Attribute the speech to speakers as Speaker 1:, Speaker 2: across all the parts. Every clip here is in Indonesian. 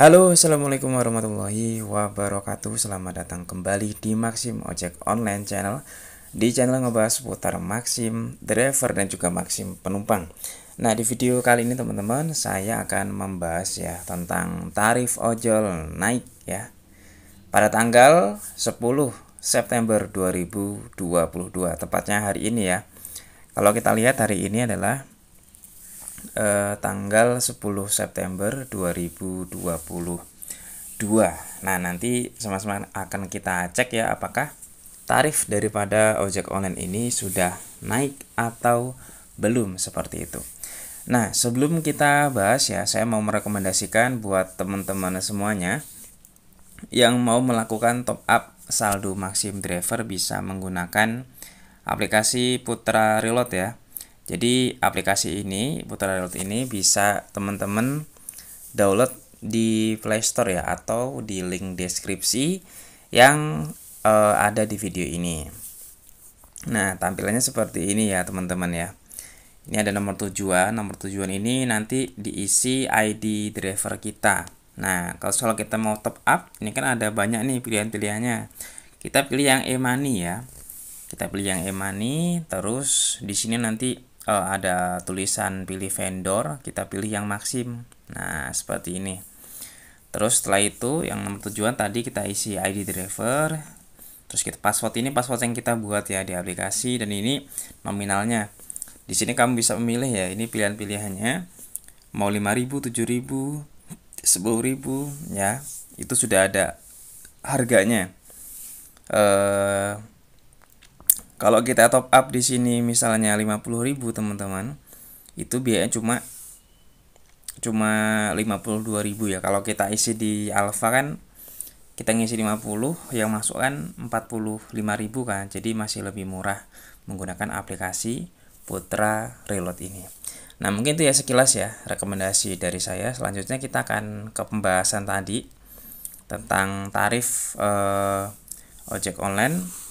Speaker 1: Halo, assalamualaikum warahmatullahi wabarakatuh. Selamat datang kembali di Maxim Ojek Online Channel. Di channel ngebahas seputar Maxim driver dan juga Maxim penumpang. Nah, di video kali ini teman-teman, saya akan membahas ya tentang tarif ojol naik ya. Pada tanggal 10 September 2022, tepatnya hari ini ya. Kalau kita lihat hari ini adalah eh, tanggal 10 September 2022. Nah, nanti sama-sama akan kita cek ya apakah tarif daripada ojek online ini sudah naik atau belum seperti itu. Nah, sebelum kita bahas ya, saya mau merekomendasikan buat teman-teman semuanya yang mau melakukan top up saldo maksim Driver bisa menggunakan aplikasi Putra Reload ya. Jadi aplikasi ini Putra Download ini bisa teman-teman download di Play Store ya atau di link deskripsi yang uh, ada di video ini. Nah, tampilannya seperti ini ya, teman-teman ya. Ini ada nomor tujuan. Nomor tujuan ini nanti diisi ID driver kita. Nah, kalau soal kita mau top up, ini kan ada banyak nih pilihan-pilihannya. Kita pilih yang e-money ya. Kita pilih yang e-money, terus di sini nanti uh, ada tulisan pilih vendor kita pilih yang maksim nah seperti ini terus setelah itu yang nomor tujuan tadi kita isi ID driver terus kita password ini password yang kita buat ya di aplikasi dan ini nominalnya di sini kamu bisa memilih ya ini pilihan-pilihannya mau 5000 7000 10000 ya itu sudah ada harganya eh kalau kita top up di sini misalnya 50.000 teman-teman, itu biaya cuma cuma 52.000 ya. Kalau kita isi di Alfa kan kita ngisi 50 yang masuk kan 45.000 kan. Jadi masih lebih murah menggunakan aplikasi Putra Reload ini. Nah, mungkin itu ya sekilas ya rekomendasi dari saya. Selanjutnya kita akan ke pembahasan tadi tentang tarif eh, ojek online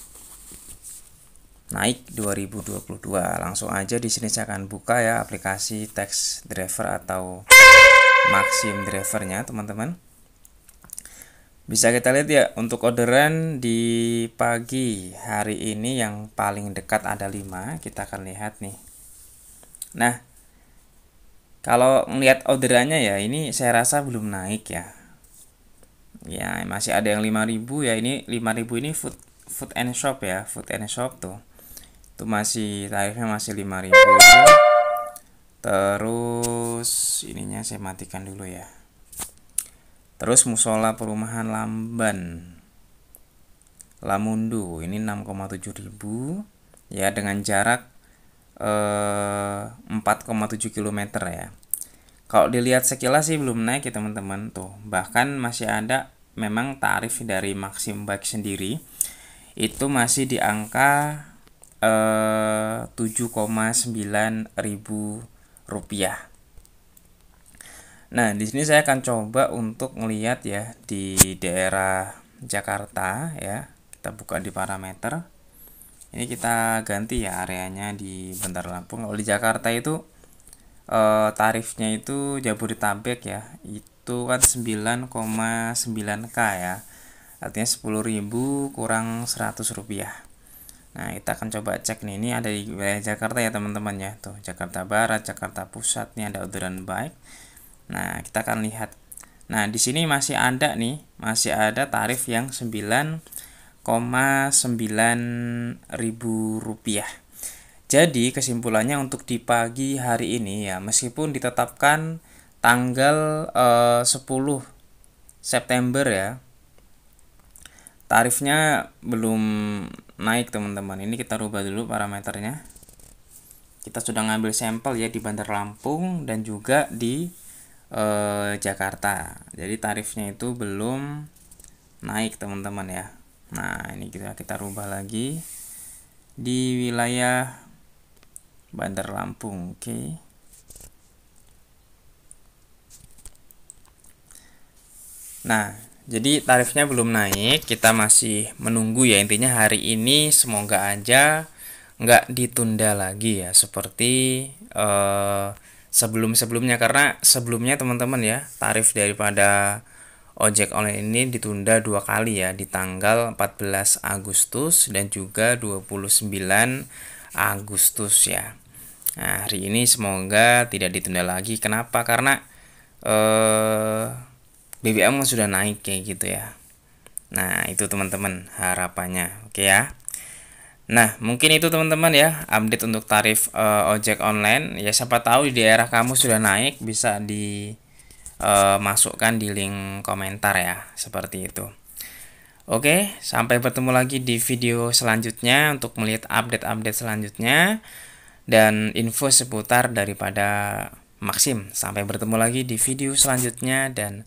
Speaker 1: naik 2022 langsung aja di sini saya akan buka ya aplikasi text driver atau maxim drivernya teman-teman bisa kita lihat ya untuk orderan di pagi hari ini yang paling dekat ada 5 kita akan lihat nih nah kalau melihat orderannya ya ini saya rasa belum naik ya ya masih ada yang 5000 ya ini 5000 ini food food and shop ya food and shop tuh itu masih tarifnya masih 5000 terus ininya saya matikan dulu ya terus musola perumahan Lamban Lamundu ini 6,7 ribu ya dengan jarak eh, 4,7 km ya kalau dilihat sekilas sih belum naik ya teman-teman tuh bahkan masih ada memang tarif dari Maxim Bike sendiri itu masih di angka eh, 7,9 ribu rupiah. Nah, di sini saya akan coba untuk melihat ya di daerah Jakarta ya. Kita buka di parameter. Ini kita ganti ya areanya di Bentar Lampung. Kalau di Jakarta itu e, tarifnya itu Jabodetabek ya. Itu kan 9,9K ya. Artinya 10.000 kurang 100 rupiah. Nah, kita akan coba cek nih. Ini ada di wilayah Jakarta ya, teman-teman ya. Tuh, Jakarta Barat, Jakarta Pusat nih ada orderan baik. Nah, kita akan lihat. Nah, di sini masih ada nih, masih ada tarif yang 9,9 ribu rupiah. Jadi, kesimpulannya untuk di pagi hari ini ya, meskipun ditetapkan tanggal eh, 10 September ya, tarifnya belum naik teman-teman ini kita rubah dulu parameternya kita sudah ngambil sampel ya di Bandar Lampung dan juga di eh, Jakarta jadi tarifnya itu belum naik teman-teman ya nah ini kita kita rubah lagi di wilayah Bandar Lampung oke okay. nah jadi tarifnya belum naik, kita masih menunggu ya intinya hari ini semoga aja nggak ditunda lagi ya seperti eh, sebelum-sebelumnya karena sebelumnya teman-teman ya tarif daripada ojek online ini ditunda dua kali ya di tanggal 14 Agustus dan juga 29 Agustus ya. Nah, hari ini semoga tidak ditunda lagi. Kenapa? Karena eh BBM sudah naik kayak gitu ya nah itu teman-teman harapannya oke ya Nah, mungkin itu teman-teman ya, update untuk tarif uh, ojek online. Ya siapa tahu di daerah kamu sudah naik bisa dimasukkan eh, uh, di link komentar ya, seperti itu. Oke, sampai bertemu lagi di video selanjutnya untuk melihat update-update selanjutnya dan info seputar daripada Maxim. Sampai bertemu lagi di video selanjutnya dan